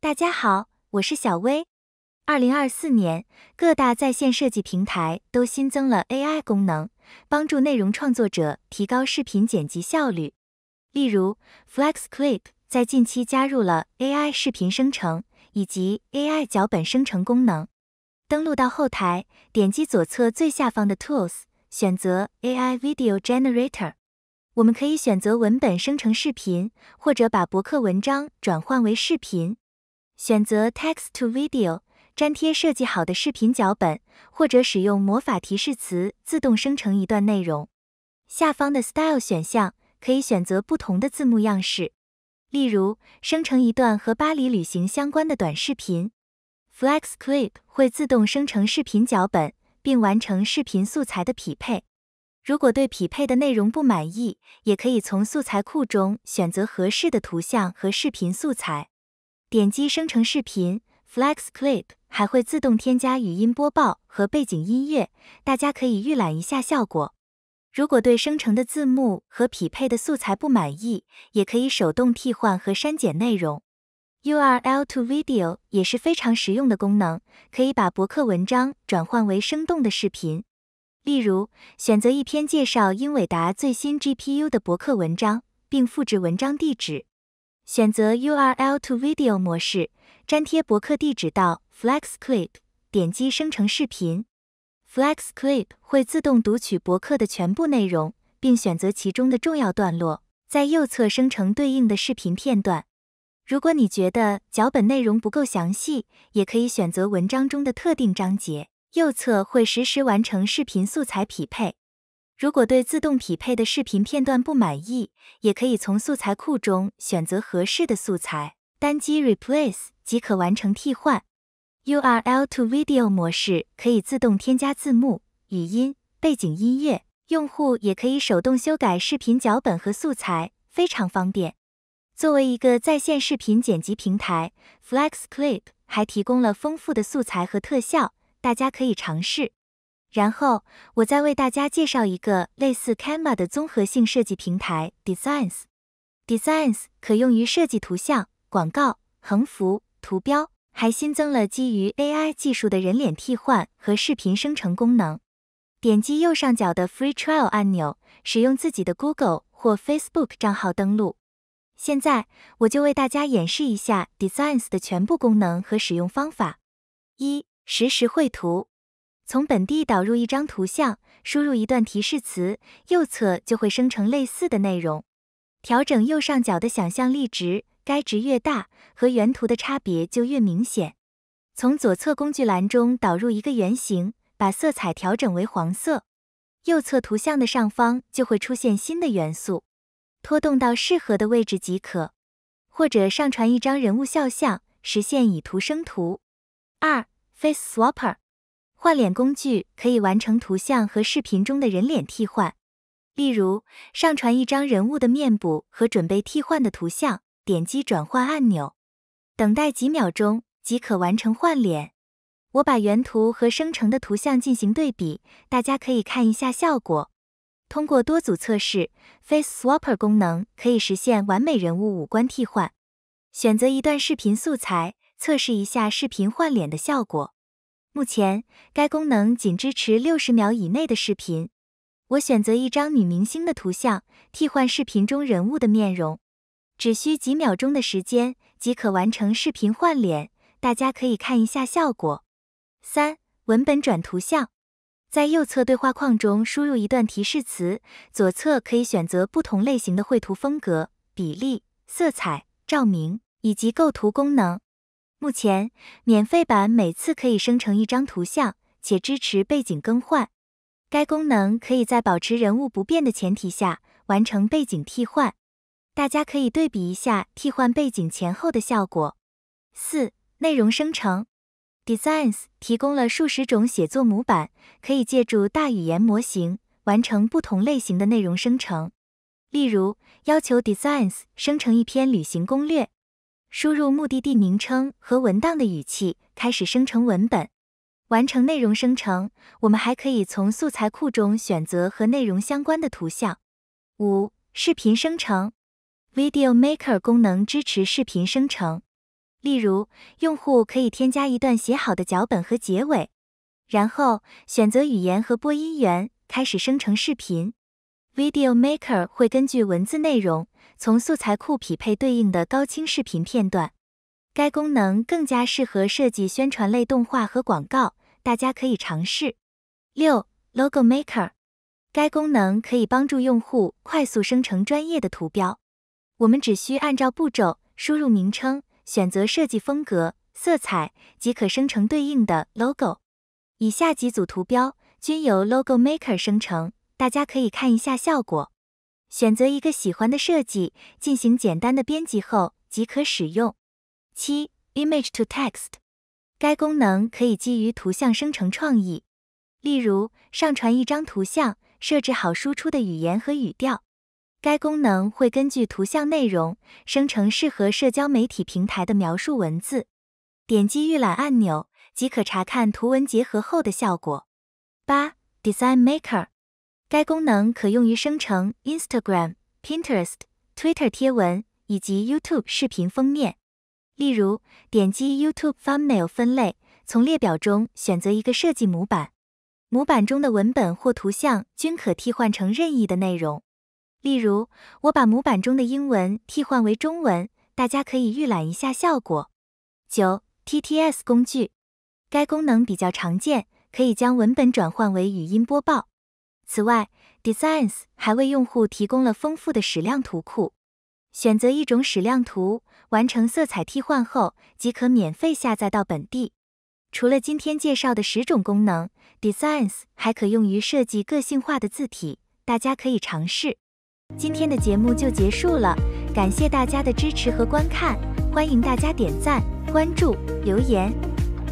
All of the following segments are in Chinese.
大家好，我是小薇。二零二四年，各大在线设计平台都新增了 AI 功能，帮助内容创作者提高视频剪辑效率。例如，FlexClip 在近期加入了 AI 视频生成以及 AI 脚本生成功能。登录到后台，点击左侧最下方的 Tools，选择 AI Video Generator。我们可以选择文本生成视频，或者把博客文章转换为视频。选择 Text to Video，粘贴设计好的视频脚本，或者使用魔法提示词自动生成一段内容。下方的 Style 选项可以选择不同的字幕样式。例如，生成一段和巴黎旅行相关的短视频，FlexClip 会自动生成视频脚本，并完成视频素材的匹配。如果对匹配的内容不满意，也可以从素材库中选择合适的图像和视频素材。点击生成视频，FlexClip 还会自动添加语音播报和背景音乐，大家可以预览一下效果。如果对生成的字幕和匹配的素材不满意，也可以手动替换和删减内容。URL to Video 也是非常实用的功能，可以把博客文章转换为生动的视频。例如，选择一篇介绍英伟达最新 GPU 的博客文章，并复制文章地址。选择 URL to Video 模式，粘贴博客地址到 FlexClip，点击生成视频。FlexClip 会自动读取博客的全部内容，并选择其中的重要段落，在右侧生成对应的视频片段。如果你觉得脚本内容不够详细，也可以选择文章中的特定章节，右侧会实时完成视频素材匹配。如果对自动匹配的视频片段不满意，也可以从素材库中选择合适的素材，单击 Replace 即可完成替换。URL to Video 模式可以自动添加字幕、语音、背景音乐，用户也可以手动修改视频脚本和素材，非常方便。作为一个在线视频剪辑平台，FlexClip 还提供了丰富的素材和特效，大家可以尝试。然后，我再为大家介绍一个类似 Canva 的综合性设计平台 Designs。Designs 可用于设计图像、广告、横幅、图标，还新增了基于 AI 技术的人脸替换和视频生成功能。点击右上角的 Free Trial 按钮，使用自己的 Google 或 Facebook 账号登录。现在，我就为大家演示一下 Designs 的全部功能和使用方法。一、实时绘图。从本地导入一张图像，输入一段提示词，右侧就会生成类似的内容。调整右上角的想象力值，该值越大，和原图的差别就越明显。从左侧工具栏中导入一个圆形，把色彩调整为黄色，右侧图像的上方就会出现新的元素，拖动到适合的位置即可。或者上传一张人物肖像，实现以图生图。二 Face Swapper。换脸工具可以完成图像和视频中的人脸替换。例如，上传一张人物的面部和准备替换的图像，点击转换按钮，等待几秒钟即可完成换脸。我把原图和生成的图像进行对比，大家可以看一下效果。通过多组测试，Face Swapper 功能可以实现完美人物五官替换。选择一段视频素材，测试一下视频换脸的效果。目前，该功能仅支持六十秒以内的视频。我选择一张女明星的图像，替换视频中人物的面容，只需几秒钟的时间即可完成视频换脸。大家可以看一下效果。三、文本转图像，在右侧对话框中输入一段提示词，左侧可以选择不同类型的绘图风格、比例、色彩、照明以及构图功能。目前，免费版每次可以生成一张图像，且支持背景更换。该功能可以在保持人物不变的前提下完成背景替换。大家可以对比一下替换背景前后的效果。四、内容生成，Designs 提供了数十种写作模板，可以借助大语言模型完成不同类型的内容生成。例如，要求 Designs 生成一篇旅行攻略。输入目的地名称和文档的语气，开始生成文本。完成内容生成，我们还可以从素材库中选择和内容相关的图像。五、视频生成。Video Maker 功能支持视频生成。例如，用户可以添加一段写好的脚本和结尾，然后选择语言和播音员，开始生成视频。Video Maker 会根据文字内容，从素材库匹配对应的高清视频片段。该功能更加适合设计宣传类动画和广告，大家可以尝试。六、Logo Maker，该功能可以帮助用户快速生成专业的图标。我们只需按照步骤输入名称，选择设计风格、色彩，即可生成对应的 Logo。以下几组图标均由 Logo Maker 生成。大家可以看一下效果，选择一个喜欢的设计，进行简单的编辑后即可使用。七，Image to Text，该功能可以基于图像生成创意，例如上传一张图像，设置好输出的语言和语调，该功能会根据图像内容生成适合社交媒体平台的描述文字，点击预览按钮即可查看图文结合后的效果。八，Design Maker。该功能可用于生成 Instagram、Pinterest、Twitter 贴文以及 YouTube 视频封面。例如，点击 YouTube Thumbnail 分类，从列表中选择一个设计模板，模板中的文本或图像均可替换成任意的内容。例如，我把模板中的英文替换为中文，大家可以预览一下效果。九 TTS 工具，该功能比较常见，可以将文本转换为语音播报。此外，Designs 还为用户提供了丰富的矢量图库，选择一种矢量图，完成色彩替换后，即可免费下载到本地。除了今天介绍的十种功能，Designs 还可用于设计个性化的字体，大家可以尝试。今天的节目就结束了，感谢大家的支持和观看，欢迎大家点赞、关注、留言。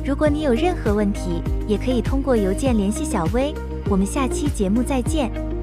如果你有任何问题，也可以通过邮件联系小薇。我们下期节目再见。